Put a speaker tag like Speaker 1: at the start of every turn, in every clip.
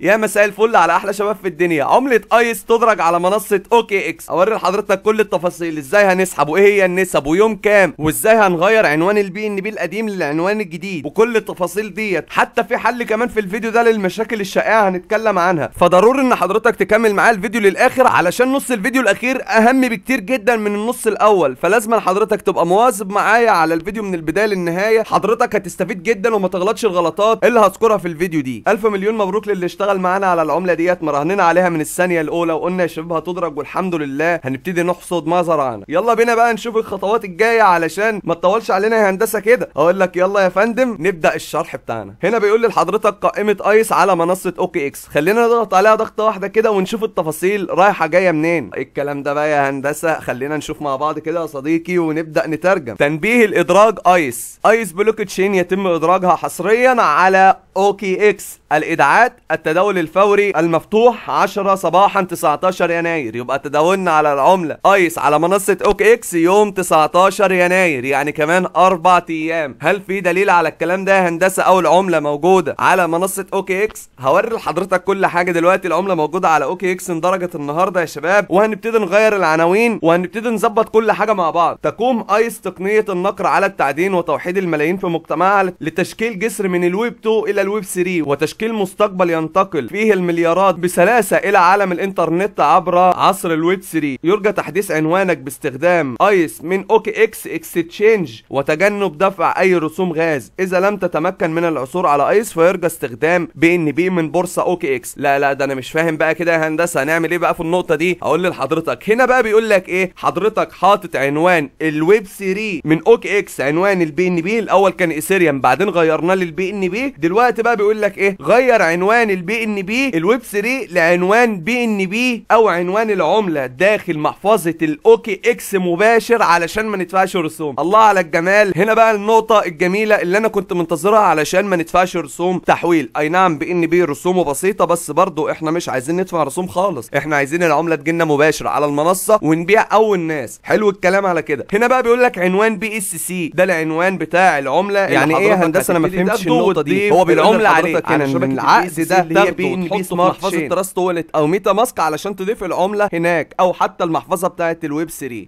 Speaker 1: يا مساء الفل على احلى شباب في الدنيا عمله ايس تدرج على منصه اوكي اكس اوري لحضرتك كل التفاصيل ازاي هنسحب وايه هي النسب ويوم كام وازاي هنغير عنوان البي ان بي القديم للعنوان الجديد وكل التفاصيل ديت حتى في حل كمان في الفيديو ده للمشاكل الشائعه هنتكلم عنها فضروري ان حضرتك تكمل معايا الفيديو للاخر علشان نص الفيديو الاخير اهم بكتير جدا من النص الاول فلازم حضرتك تبقى مواظب معايا على الفيديو من البدايه للنهايه حضرتك هتستفيد جدا وما تغلطش الغلطات اللي هذكرها في الفيديو دي الف مليون مبروك للي اشتغل معانا على العمله ديت مراهنين عليها من الثانيه الاولى وقلنا يا شباب هتضرب والحمد لله هنبتدي نحصد ما زرعنا يلا بينا بقى نشوف الخطوات الجايه علشان ما تطولش علينا يا هندسه كده اقول لك يلا يا فندم نبدا الشرح بتاعنا هنا بيقول لي لحضرتك قائمه ايس على منصه اوكي اكس خلينا نضغط عليها ضغطه واحده كده ونشوف التفاصيل رايحه جايه منين الكلام ده بقى يا هندسه خلينا نشوف مع بعض كده يا صديقي ونبدا نترجم تنبيه الادراج ايس ايس بلوك تشين يتم ادراجها حصريا على اوكي اكس الادعاءات التداول الفوري المفتوح 10 صباحا 19 يناير يبقى تداولنا على العمله ايس على منصه اوكي اكس يوم 19 يناير يعني كمان اربع ايام هل في دليل على الكلام ده هندسه او العمله موجوده على منصه اوكي اكس هوري لحضرتك كل حاجه دلوقتي العمله موجوده على اوكي اكس لدرجه النهارده يا شباب وهنبتدي نغير العناوين وهنبتدي نظبط كل حاجه مع بعض تقوم ايس تقنيه النقر على التعدين وتوحيد الملايين في مجتمعها لتشكيل جسر من الويب 2 الى الويب 3 وتشكيل مستقبل ينتقل فيه المليارات بسلاسة إلى عالم الإنترنت عبر عصر الويب 3 يرجى تحديث عنوانك باستخدام ايس من اوكي اكس اكستشينج وتجنب دفع أي رسوم غاز إذا لم تتمكن من العثور على ايس فيرجى استخدام بي ان بي من بورصة اوكي اكس لا لا ده أنا مش فاهم بقى كده يا هندسة هنعمل إيه بقى في النقطة دي أقول لحضرتك هنا بقى بيقول لك إيه حضرتك حاطط عنوان الويب 3 من اوكي اكس عنوان البي ان بي الأول كان ايثيريوم بعدين غيرناه للبي ان بي دلوقتي دلوقتي بقى بيقول لك ايه غير عنوان البي ان بي الويب 3 لعنوان بي ان بي او عنوان العمله داخل محفظه الاوكي اكس مباشر علشان ما ندفعش رسوم الله على الجمال هنا بقى النقطه الجميله اللي انا كنت منتظرها علشان ما ندفعش رسوم تحويل اي نعم بي ان بي رسومه بسيطه بس برضو احنا مش عايزين ندفع رسوم خالص احنا عايزين العمله تجينا مباشر على المنصه ونبيع اول ناس حلو الكلام على كده هنا بقى بيقول لك عنوان بي اس سي ده العنوان بتاع العمله إيه يعني ايه هندسه انا ما فهمتش النقطه دي هو بيقول العمله عليه من العقد ده تاخده بي ان بي محفظه تراست والت او ميتا ماسك علشان تضيف العمله هناك او حتى المحفظه بتاعت الويب 3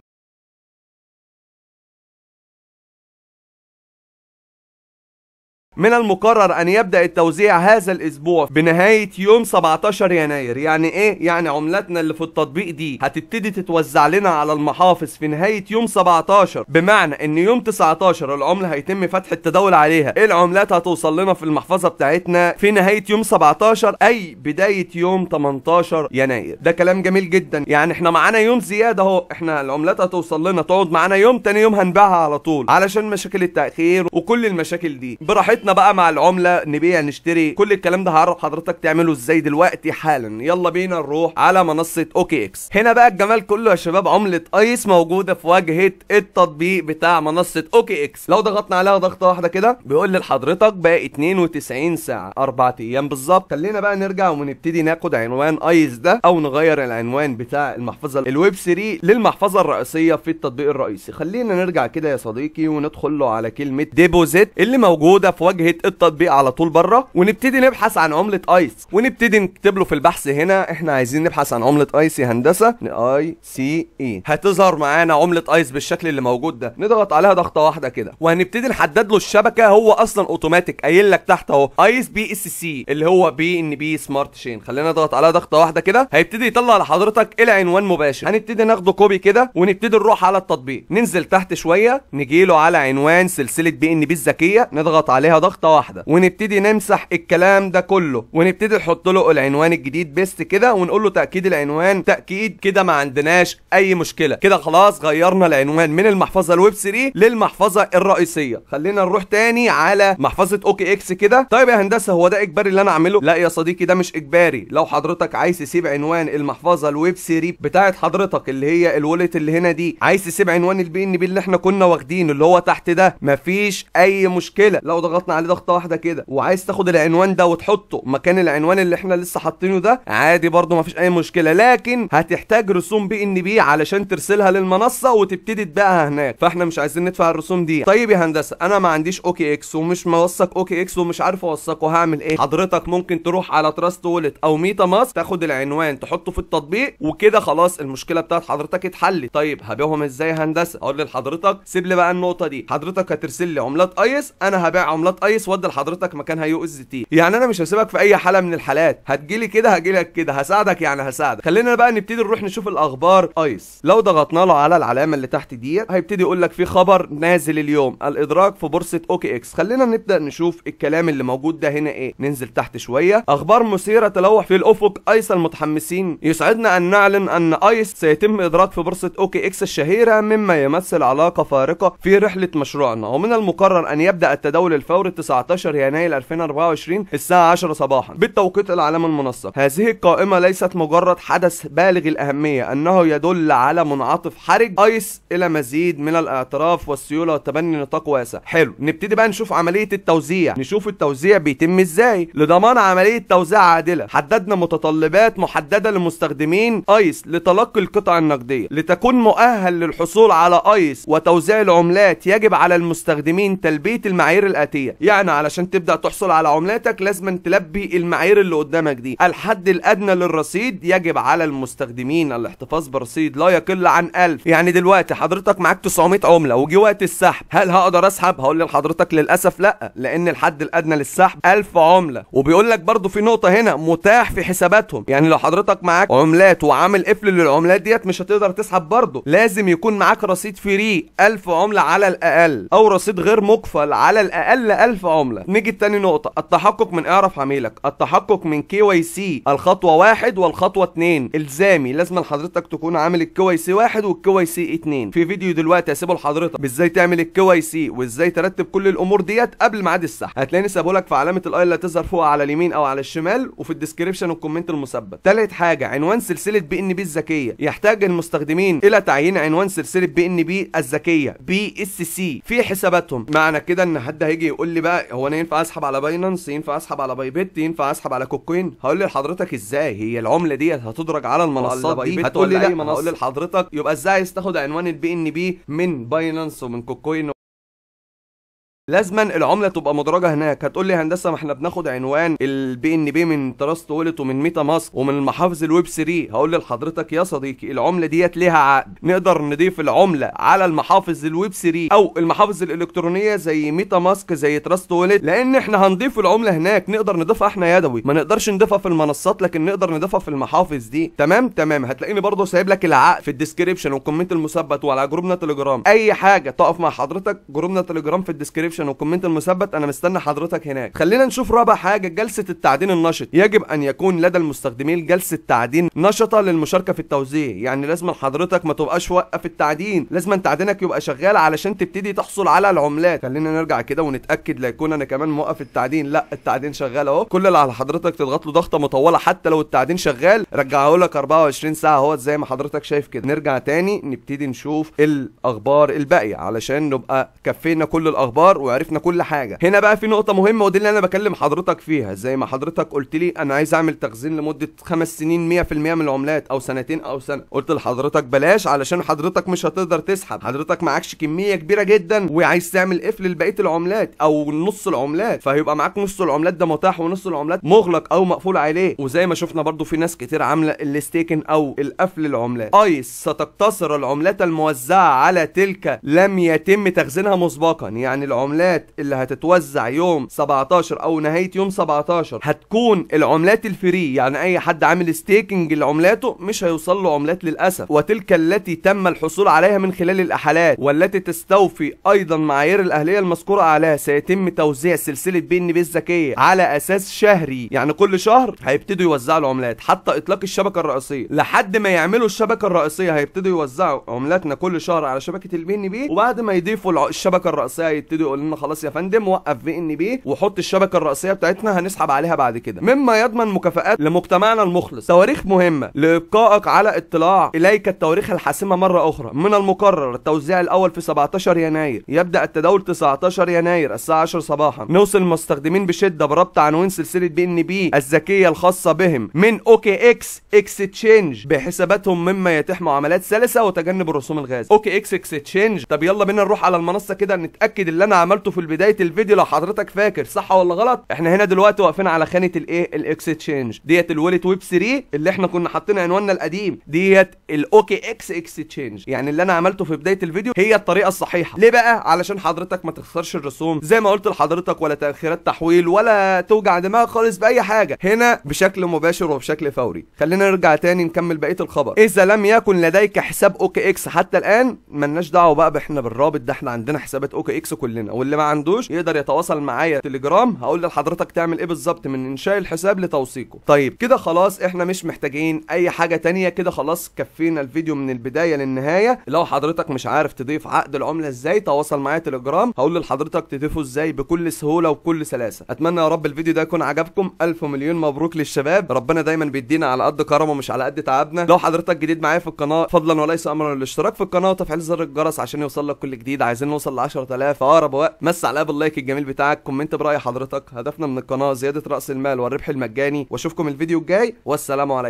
Speaker 1: من المقرر أن يبدأ التوزيع هذا الأسبوع بنهاية يوم 17 يناير يعني إيه؟ يعني عملتنا اللي في التطبيق دي هتبتدي تتوزع لنا على المحافظ في نهاية يوم 17 بمعنى إن يوم 19 العملة هيتم فتح التداول عليها إيه العملات هتوصل لنا في المحفظة بتاعتنا في نهاية يوم 17 أي بداية يوم 18 يناير ده كلام جميل جدا يعني إحنا معانا يوم زيادة أهو إحنا العملات هتوصل لنا تقعد معانا يوم تاني يوم هنبيعها على طول علشان مشاكل التأخير وكل المشاكل دي براحتنا علاقتنا بقى مع العمله نبيع نشتري كل الكلام ده هعرف حضرتك تعمله ازاي دلوقتي حالا يلا بينا نروح على منصه اوكي اكس هنا بقى الجمال كله يا شباب عمله ايس موجوده في واجهه التطبيق بتاع منصه اوكي اكس لو ضغطنا عليها ضغطه واحده كده بيقول لحضرتك باقي 92 ساعه أربعة ايام بالظبط خلينا بقى نرجع ونبتدي ناخد عنوان ايس ده او نغير العنوان بتاع المحفظه الويب 3 للمحفظه الرئيسيه في التطبيق الرئيسي خلينا نرجع كده يا صديقي وندخل له على كلمه ديبوزيت اللي موجوده في واجهه واجهه التطبيق على طول بره ونبتدي نبحث عن عمله ايس ونبتدي نكتب له في البحث هنا احنا عايزين نبحث عن عمله ايس يا هندسه اي سي اي هتظهر معانا عمله ايس بالشكل اللي موجود ده نضغط عليها ضغطه واحده كده وهنبتدي نحدد له الشبكه هو اصلا اوتوماتيك قايل لك تحت اهو ايس بي اس سي اللي هو بي ان بي سمارت شين خلينا نضغط عليها ضغطه واحده كده هيبتدي يطلع لحضرتك العنوان مباشر هنبتدي ناخده كوبي كده ونبتدي نروح على التطبيق ننزل تحت شويه نجي له على عنوان سلسله بي ان بي الذكيه نضغط عليها ضغط ضغطه واحده ونبتدي نمسح الكلام ده كله ونبتدي نحط له العنوان الجديد بيست كده ونقول له تاكيد العنوان تاكيد كده ما عندناش اي مشكله كده خلاص غيرنا العنوان من المحفظه الويب 3 للمحفظه الرئيسيه خلينا نروح تاني على محفظه اوكي اكس كده طيب يا هندسه هو ده اجباري اللي انا اعمله لا يا صديقي ده مش اجباري لو حضرتك عايز تسيب عنوان المحفظه الويب 3 بتاعه حضرتك اللي هي الوليت اللي هنا دي عايز تسيب عنوان البي ان بي اللي احنا كنا واخدينه اللي هو تحت ده مفيش اي مشكله لو ضغطنا ضغطنا عليه ضغطه واحده كده وعايز تاخد العنوان ده وتحطه مكان العنوان اللي احنا لسه حاطينه ده عادي برده مفيش اي مشكله لكن هتحتاج رسوم بي ان بي علشان ترسلها للمنصه وتبتدي تبيعها هناك فاحنا مش عايزين ندفع الرسوم دي طيب يا هندسه انا ما عنديش اوكي اكس ومش موثق اوكي اكس ومش عارف اوثقه هعمل ايه حضرتك ممكن تروح على تراست وولت او ميتا ماسك تاخد العنوان تحطه في التطبيق وكده خلاص المشكله بتاعت حضرتك اتحلت طيب هبيعهم ازاي هندسه اقول لحضرتك سيب لي بقى النقطه دي حضرتك هترسل لي عملات ايس انا هبيع عملات ايس ودي لحضرتك مكان اس تي يعني انا مش هسيبك في اي حاله من الحالات هتجيلي كده هجيلك كده هساعدك يعني هساعدك خلينا بقى نبتدي نروح نشوف الاخبار ايس لو ضغطنا له على العلامه اللي تحت ديت هيبتدي يقول لك في خبر نازل اليوم الادراك في بورصه اوكي اكس خلينا نبدا نشوف الكلام اللي موجود ده هنا ايه ننزل تحت شويه اخبار مثيره تلوح في الافق ايس المتحمسين يسعدنا ان نعلن ان ايس سيتم ادراك في بورصه اوكي اكس الشهيره مما يمثل علاقه فارقه في رحله مشروعنا ومن المقرر ان يبدا التداول الفوري 19 يناير 2024 الساعة 10 صباحا بالتوقيت العالمي المنسق هذه القائمة ليست مجرد حدث بالغ الأهمية أنه يدل على منعطف حرج أيس إلى مزيد من الاعتراف والسيولة وتبني نطاق واسع حلو نبتدي بقى نشوف عملية التوزيع نشوف التوزيع بيتم إزاي لضمان عملية توزيع عادلة حددنا متطلبات محددة لمستخدمين أيس لتلقي القطع النقدية لتكون مؤهل للحصول على أيس وتوزيع العملات يجب على المستخدمين تلبية المعايير الآتية يعني علشان تبدا تحصل على عملاتك لازم تلبي المعايير اللي قدامك دي الحد الادنى للرصيد يجب على المستخدمين الاحتفاظ برصيد لا يقل عن 1000 يعني دلوقتي حضرتك معاك 900 عمله وجي وقت السحب هل هقدر اسحب هقول لحضرتك للاسف لا لان الحد الادنى للسحب 1000 عمله وبيقول لك برضو في نقطه هنا متاح في حساباتهم يعني لو حضرتك معاك عملات وعامل قفل للعملات ديت مش هتقدر تسحب برضه لازم يكون معاك رصيد فري 1000 عمله على الاقل او رصيد غير مقفل على الاقل 1000 عمله نيجي لتاني نقطه التحقق من اعرف عميلك التحقق من كي واي سي الخطوه واحد والخطوه اتنين الزامي لازم حضرتك تكون عامل الكي واي سي واحد والكي واي سي اتنين في فيديو دلوقتي هسيبه لحضرتك بازاي تعمل الكي واي سي وازاي ترتب كل الامور ديت قبل ميعاد السحب هتلاقيني سابه لك في علامه الاي اللي هتظهر فوق على اليمين او على الشمال وفي الديسكربشن والكومنت المثبت تالت حاجه عنوان سلسله بي ان بي الذكيه يحتاج المستخدمين الى تعيين عنوان سلسله بي ان بي الذكيه بي اس سي في حساباتهم معنى كده ان حد هيجي يقول لي لي بقى هو انا ينفع اسحب على باينانس ينفع اسحب على باي بيت ينفع اسحب على كوكوين هقول لحضرتك ازاي هي العمله دي هتدرج على المنصات دي هتقول لي لا هقول لحضرتك يبقى ازاي تاخد عنوان البي ان بي من باينانس ومن كوكوين لازما العمله تبقى مدرجه هناك هتقول لي هندسه ما احنا بناخد عنوان البي ان بي من تراست وولت ومن ميتا ماسك ومن المحافظ الويب 3 هقول لحضرتك يا صديقي العمله ديت ليها عقد نقدر نضيف العمله على المحافظ الويب 3 او المحافظ الالكترونيه زي ميتا ماسك زي تراست وولت لان احنا هنضيف العمله هناك نقدر نضيفها احنا يدوي ما نقدرش نضيفها في المنصات لكن نقدر نضيفها في المحافظ دي تمام تمام هتلاقيني برضه سايب لك العقد في الديسكربشن والكومنت المثبت وعلى جروبنا تليجرام اي حاجه تقف مع حضرتك جروبنا تليجرام في الديسكربشن السبسكريبشن والكومنت المثبت انا مستني حضرتك هناك خلينا نشوف رابع حاجه جلسه التعدين النشط يجب ان يكون لدى المستخدمين جلسه تعدين نشطه للمشاركه في التوزيع يعني لازم حضرتك ما تبقاش واقف التعدين لازم تعدينك يبقى شغال علشان تبتدي تحصل على العملات خلينا نرجع كده ونتاكد لا يكون انا كمان موقف التعدين لا التعدين شغال اهو كل اللي على حضرتك تضغط له ضغطه مطوله حتى لو التعدين شغال رجعه لك 24 ساعه اهو زي ما حضرتك شايف كده نرجع تاني نبتدي نشوف الاخبار الباقيه علشان نبقى كفينا كل الاخبار وعرفنا كل حاجه هنا بقى في نقطه مهمه ودي اللي انا بكلم حضرتك فيها زي ما حضرتك قلت لي انا عايز اعمل تخزين لمده خمس سنين 100% من العملات او سنتين او سنه قلت لحضرتك بلاش علشان حضرتك مش هتقدر تسحب حضرتك معكش كميه كبيره جدا وعايز تعمل قفل لبقيه العملات او نص العملات فهيبقى معاك نص العملات ده متاح ونص العملات مغلق او مقفول عليه وزي ما شفنا برضو في ناس كتير عامله الاستيكن او القفل العملات ايس ستقتصر العملات الموزعه على تلك لم يتم تخزينها مسبقا يعني العملات العملات اللي هتتوزع يوم 17 او نهايه يوم 17 هتكون العملات الفري يعني اي حد عامل ستيكنج لعملاته مش هيوصل له عملات للاسف وتلك التي تم الحصول عليها من خلال الاحالات والتي تستوفي ايضا معايير الاهليه المذكوره عليها سيتم توزيع سلسله بي ان بي الذكيه على اساس شهري يعني كل شهر هيبتدوا يوزعوا العملات حتى اطلاق الشبكه الرئيسيه لحد ما يعملوا الشبكه الرئيسيه هيبتدوا يوزعوا عملاتنا كل شهر على شبكه البي ان بي وبعد ما يضيفوا الشبكه الرئيسيه هيبتدوا ونقول لنا خلاص يا فندم وقف في ان بي وحط الشبكه الرئيسيه بتاعتنا هنسحب عليها بعد كده مما يضمن مكافئات لمجتمعنا المخلص تواريخ مهمه لابقائك على اطلاع اليك التواريخ الحاسمه مره اخرى من المقرر التوزيع الاول في 17 يناير يبدا التداول 19 يناير الساعه 10 صباحا نوصل المستخدمين بشده بربط عنوان سلسله بي ان بي الذكيه الخاصه بهم من اوكي اكس تشينج بحساباتهم مما يتيح معاملات سلسه وتجنب الرسوم الغاز اوكي اكس تشينج طب يلا بينا نروح على المنصه كده نتاكد اللي انا عملته في بدايه الفيديو لو حضرتك فاكر صح ولا غلط احنا هنا دلوقتي واقفين على خانه الايه الاكستشينج ديت الوليت ويب 3 اللي احنا كنا حاطين عنواننا القديم ديت الاوكي اكس اكستشينج يعني اللي انا عملته في بدايه الفيديو هي الطريقه الصحيحه ليه بقى علشان حضرتك ما تخسرش الرسوم زي ما قلت لحضرتك ولا تاخيرات تحويل ولا توجع دماغك خالص باي حاجه هنا بشكل مباشر وبشكل فوري خلينا نرجع تاني نكمل بقيه الخبر اذا لم يكن لديك حساب اوكي اكس حتى الان مالناش دعوه بقى احنا بالرابط ده احنا عندنا حسابات اوكي اكس كلنا واللي ما عندوش يقدر يتواصل معايا تليجرام هقول لحضرتك تعمل ايه بالظبط من انشاء الحساب لتوثيقه طيب كده خلاص احنا مش محتاجين اي حاجه تانية كده خلاص كفينا الفيديو من البدايه للنهايه لو حضرتك مش عارف تضيف عقد العمله ازاي تواصل معايا تليجرام هقول لحضرتك تضيفه ازاي بكل سهوله وبكل سلاسه اتمنى يا رب الفيديو ده يكون عجبكم الف مليون مبروك للشباب ربنا دايما بيدينا على قد كرمه مش على قد تعبنا لو حضرتك جديد معايا في القناه فضلا وليس امرا الاشتراك في القناه وتفعيل زر الجرس عشان يوصل لك كل جديد عايزين نوصل ل 10000 اقرب وقت مس على الاب اللايك الجميل بتاعك كومنت براي حضرتك هدفنا من القناه زياده راس المال والربح المجاني واشوفكم الفيديو الجاي والسلام عليكم